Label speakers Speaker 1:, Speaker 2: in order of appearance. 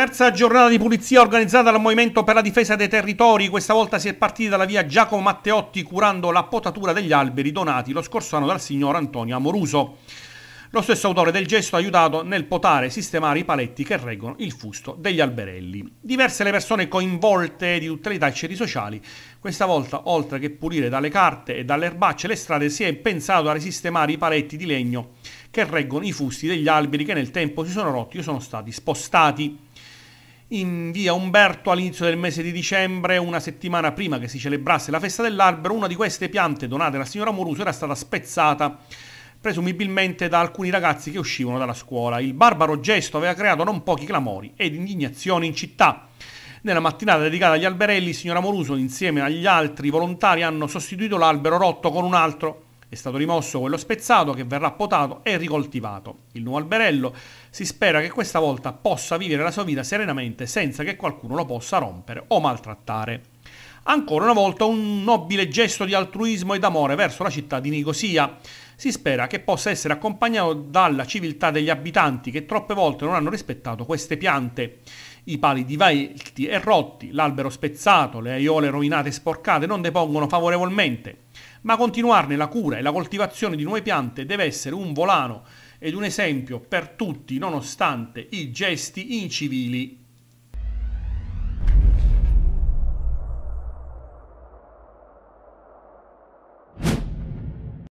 Speaker 1: Terza giornata di pulizia organizzata dal Movimento per la difesa dei territori. Questa volta si è partiti dalla via Giacomo Matteotti curando la potatura degli alberi donati lo scorso anno dal signor Antonio Amoruso. Lo stesso autore del gesto ha aiutato nel potare e sistemare i paletti che reggono il fusto degli alberelli. Diverse le persone coinvolte di tutte le tacce sociali. Questa volta, oltre che pulire dalle carte e dalle erbacce le strade, si è pensato a risistemare i paletti di legno che reggono i fusti degli alberi che nel tempo si sono rotti o sono stati spostati in via Umberto all'inizio del mese di dicembre, una settimana prima che si celebrasse la festa dell'albero, una di queste piante donate alla signora Moruso era stata spezzata presumibilmente da alcuni ragazzi che uscivano dalla scuola. Il barbaro gesto aveva creato non pochi clamori ed indignazioni in città. Nella mattinata dedicata agli alberelli, signora Moruso, insieme agli altri volontari, hanno sostituito l'albero rotto con un altro è stato rimosso quello spezzato che verrà potato e ricoltivato. Il nuovo alberello si spera che questa volta possa vivere la sua vita serenamente senza che qualcuno lo possa rompere o maltrattare ancora una volta un nobile gesto di altruismo e d'amore verso la città di Nicosia. Si spera che possa essere accompagnato dalla civiltà degli abitanti che troppe volte non hanno rispettato queste piante. I pali divelti e rotti, l'albero spezzato, le aiole rovinate e sporcate non depongono favorevolmente, ma continuarne la cura e la coltivazione di nuove piante deve essere un volano ed un esempio per tutti nonostante i gesti incivili.